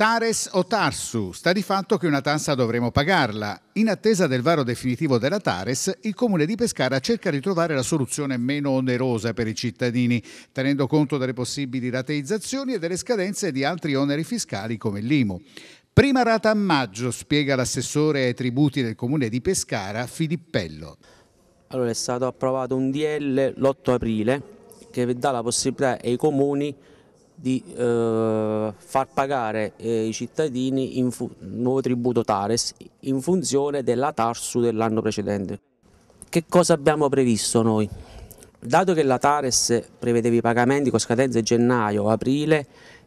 Tares o Tarsu, sta di fatto che una tassa dovremo pagarla. In attesa del varo definitivo della Tares, il comune di Pescara cerca di trovare la soluzione meno onerosa per i cittadini, tenendo conto delle possibili rateizzazioni e delle scadenze di altri oneri fiscali come l'IMU. Prima rata a maggio, spiega l'assessore ai tributi del comune di Pescara, Filippello. Allora è stato approvato un DL l'8 aprile che dà la possibilità ai comuni di eh, far pagare eh, i cittadini il nuovo tributo Tares in funzione della Tarsu dell'anno precedente. Che cosa abbiamo previsto noi? Dato che la Tares prevedeva i pagamenti con scadenze gennaio-aprile,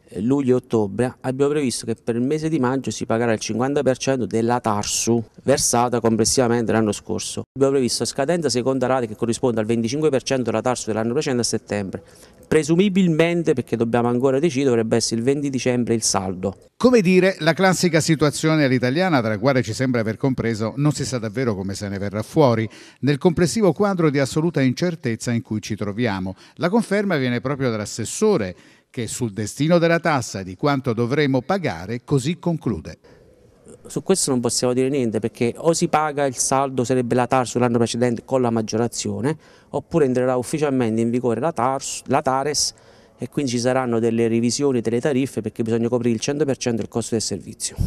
eh, luglio-ottobre abbiamo previsto che per il mese di maggio si pagherà il 50% della Tarsu versata complessivamente l'anno scorso. Abbiamo previsto a scadenza seconda rata che corrisponde al 25% della Tarsu dell'anno precedente a settembre. Presumibilmente, perché dobbiamo ancora decidere, dovrebbe essere il 20 dicembre il saldo. Come dire, la classica situazione all'italiana, tra la quale ci sembra aver compreso, non si sa davvero come se ne verrà fuori, nel complessivo quadro di assoluta incertezza in cui ci troviamo. La conferma viene proprio dall'assessore che sul destino della tassa e di quanto dovremo pagare così conclude. Su questo non possiamo dire niente perché o si paga il saldo, sarebbe la TARS l'anno precedente con la maggiorazione, oppure entrerà ufficialmente in vigore la, TARS, la TARES e quindi ci saranno delle revisioni delle tariffe perché bisogna coprire il 100% del costo del servizio.